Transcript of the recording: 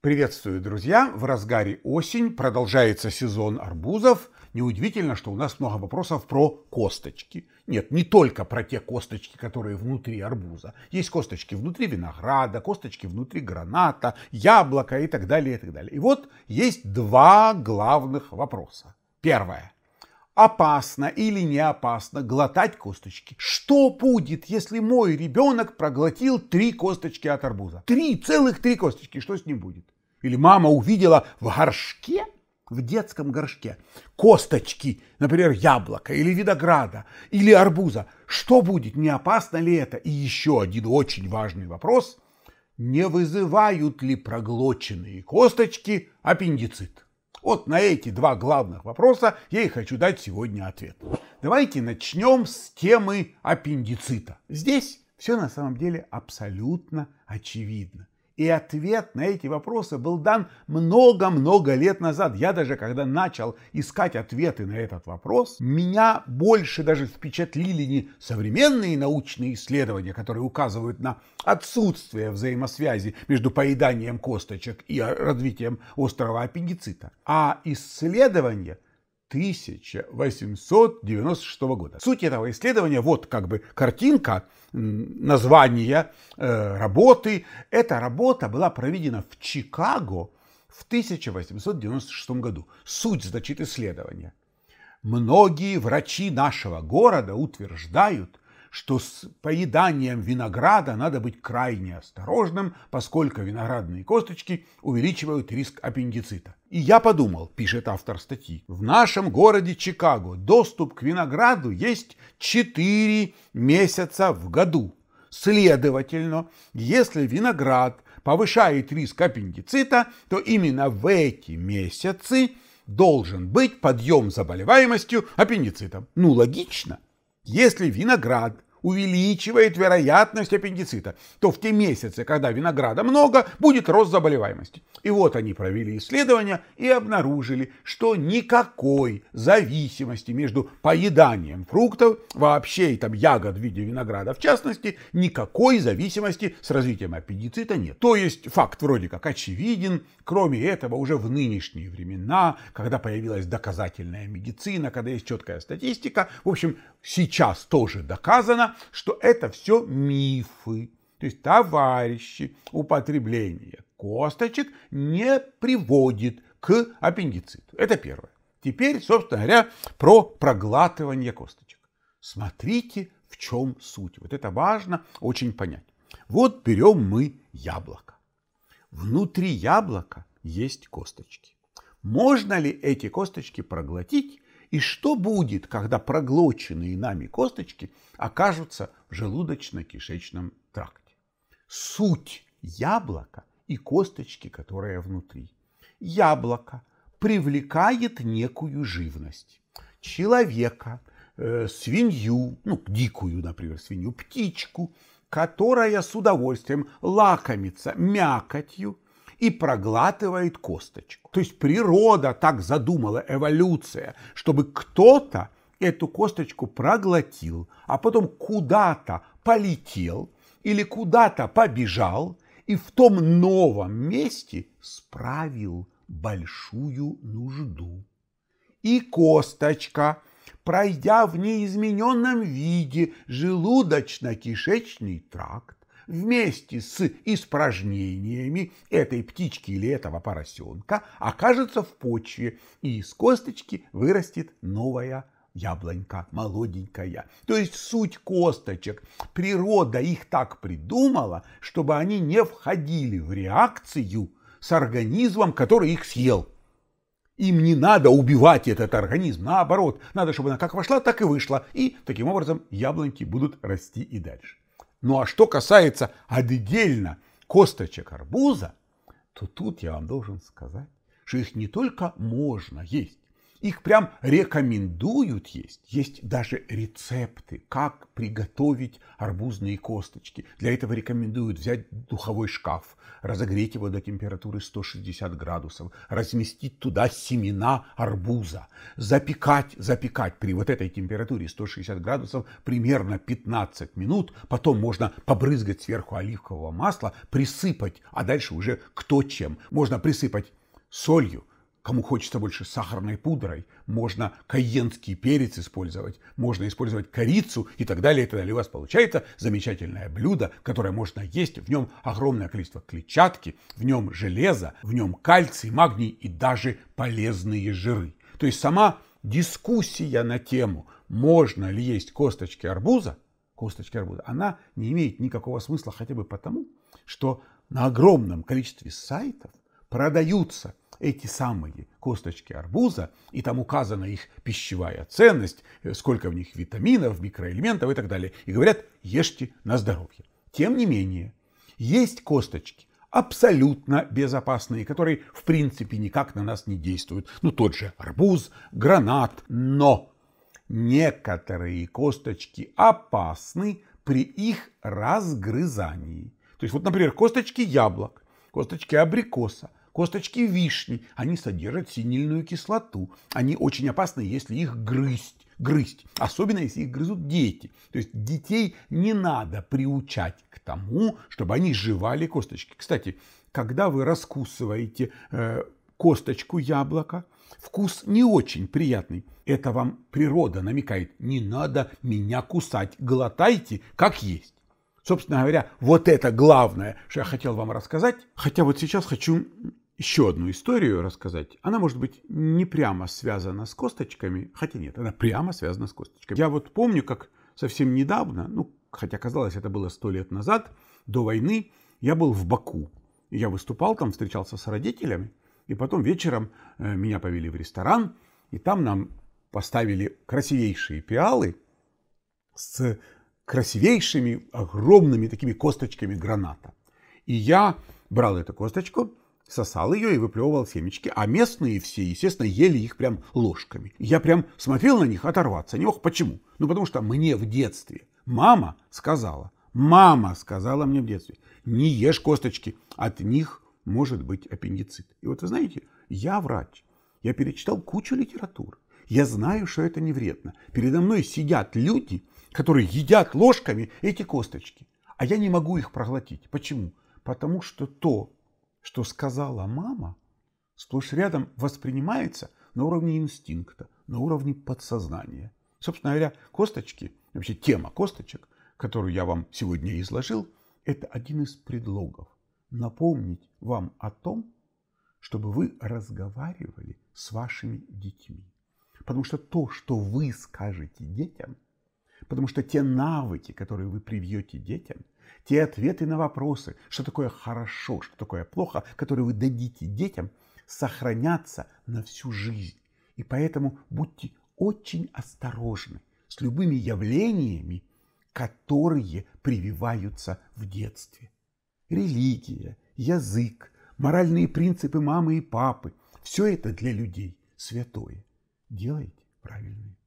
Приветствую, друзья! В разгаре осень, продолжается сезон арбузов. Неудивительно, что у нас много вопросов про косточки. Нет, не только про те косточки, которые внутри арбуза. Есть косточки внутри винограда, косточки внутри граната, яблока и так далее, и так далее. И вот есть два главных вопроса. Первое опасно или не опасно глотать косточки. Что будет, если мой ребенок проглотил три косточки от арбуза? Три, целых три косточки, что с ним будет? Или мама увидела в горшке, в детском горшке, косточки, например, яблока или винограда, или арбуза. Что будет, не опасно ли это? И еще один очень важный вопрос. Не вызывают ли проглоченные косточки аппендицит? Вот на эти два главных вопроса я и хочу дать сегодня ответ. Давайте начнем с темы аппендицита. Здесь все на самом деле абсолютно очевидно. И ответ на эти вопросы был дан много-много лет назад. Я даже когда начал искать ответы на этот вопрос, меня больше даже впечатлили не современные научные исследования, которые указывают на отсутствие взаимосвязи между поеданием косточек и развитием острого аппендицита, а исследования – 1896 года. Суть этого исследования, вот как бы картинка, название э, работы. Эта работа была проведена в Чикаго в 1896 году. Суть, значит, исследования. Многие врачи нашего города утверждают, что с поеданием винограда надо быть крайне осторожным, поскольку виноградные косточки увеличивают риск аппендицита. И я подумал, пишет автор статьи, в нашем городе Чикаго доступ к винограду есть 4 месяца в году. Следовательно, если виноград повышает риск аппендицита, то именно в эти месяцы должен быть подъем заболеваемостью аппендицитом. Ну, логично. Если виноград увеличивает вероятность аппендицита, то в те месяцы, когда винограда много, будет рост заболеваемости. И вот они провели исследования и обнаружили, что никакой зависимости между поеданием фруктов, вообще и там ягод в виде винограда в частности, никакой зависимости с развитием аппендицита нет. То есть факт вроде как очевиден, кроме этого уже в нынешние времена, когда появилась доказательная медицина, когда есть четкая статистика, в общем, сейчас тоже доказано, что это все мифы, то есть товарищи, употребление косточек не приводит к аппендициту. Это первое. Теперь, собственно говоря, про проглатывание косточек. Смотрите, в чем суть. Вот это важно очень понять. Вот берем мы яблоко. Внутри яблока есть косточки. Можно ли эти косточки проглотить и что будет, когда проглоченные нами косточки окажутся в желудочно-кишечном тракте? Суть яблока и косточки, которая внутри. Яблоко привлекает некую живность. Человека, э, свинью, ну, дикую, например, свинью, птичку, которая с удовольствием лакомится мякотью, и проглатывает косточку. То есть природа так задумала, эволюция, чтобы кто-то эту косточку проглотил, а потом куда-то полетел или куда-то побежал и в том новом месте справил большую нужду. И косточка, пройдя в неизмененном виде желудочно-кишечный тракт, вместе с испражнениями этой птички или этого поросенка окажется в почве, и из косточки вырастет новая яблонька молоденькая. То есть суть косточек. Природа их так придумала, чтобы они не входили в реакцию с организмом, который их съел. Им не надо убивать этот организм, наоборот, надо, чтобы она как вошла, так и вышла. И таким образом яблоньки будут расти и дальше. Ну а что касается отдельно косточек арбуза, то тут я вам должен сказать, что их не только можно есть, их прям рекомендуют есть. Есть даже рецепты, как приготовить арбузные косточки. Для этого рекомендуют взять духовой шкаф, разогреть его до температуры 160 градусов, разместить туда семена арбуза, запекать, запекать при вот этой температуре 160 градусов примерно 15 минут. Потом можно побрызгать сверху оливкового масла, присыпать, а дальше уже кто чем. Можно присыпать солью, Кому хочется больше сахарной пудрой, можно кайенский перец использовать, можно использовать корицу и так далее, и так далее. И у вас получается замечательное блюдо, которое можно есть. В нем огромное количество клетчатки, в нем железо, в нем кальций, магний и даже полезные жиры. То есть сама дискуссия на тему, можно ли есть косточки арбуза, косточки арбуза, она не имеет никакого смысла хотя бы потому, что на огромном количестве сайтов продаются эти самые косточки арбуза, и там указана их пищевая ценность, э, сколько в них витаминов, микроэлементов и так далее. И говорят, ешьте на здоровье. Тем не менее, есть косточки, абсолютно безопасные, которые в принципе никак на нас не действуют. Ну тот же арбуз, гранат, но некоторые косточки опасны при их разгрызании. То есть вот, например, косточки яблок, косточки абрикоса, Косточки вишни, они содержат синильную кислоту. Они очень опасны, если их грызть грызть, особенно если их грызут дети. То есть детей не надо приучать к тому, чтобы они жевали косточки. Кстати, когда вы раскусываете э, косточку яблока, вкус не очень приятный. Это вам природа намекает, не надо меня кусать, глотайте как есть. Собственно говоря, вот это главное, что я хотел вам рассказать. Хотя вот сейчас хочу еще одну историю рассказать. Она, может быть, не прямо связана с косточками, хотя нет, она прямо связана с косточками. Я вот помню, как совсем недавно, ну, хотя казалось, это было сто лет назад, до войны, я был в Баку. Я выступал там, встречался с родителями, и потом вечером э, меня повели в ресторан, и там нам поставили красивейшие пиалы с красивейшими огромными такими косточками граната. И я брал эту косточку, сосал ее и выплевывал семечки, а местные все, естественно, ели их прям ложками. Я прям смотрел на них оторваться, не мог. Почему? Ну, потому что мне в детстве мама сказала, мама сказала мне в детстве, не ешь косточки, от них может быть аппендицит. И вот вы знаете, я врач, я перечитал кучу литературы, я знаю, что это не вредно. Передо мной сидят люди, которые едят ложками эти косточки, а я не могу их проглотить. Почему? Потому что то, что сказала мама, сплошь рядом воспринимается на уровне инстинкта, на уровне подсознания. Собственно говоря, косточки, вообще тема косточек, которую я вам сегодня изложил, это один из предлогов напомнить вам о том, чтобы вы разговаривали с вашими детьми. Потому что то, что вы скажете детям, потому что те навыки, которые вы привьете детям – те ответы на вопросы, что такое хорошо, что такое плохо, которые вы дадите детям, сохранятся на всю жизнь. И поэтому будьте очень осторожны с любыми явлениями, которые прививаются в детстве. Религия, язык, моральные принципы мамы и папы – все это для людей святое. Делайте правильные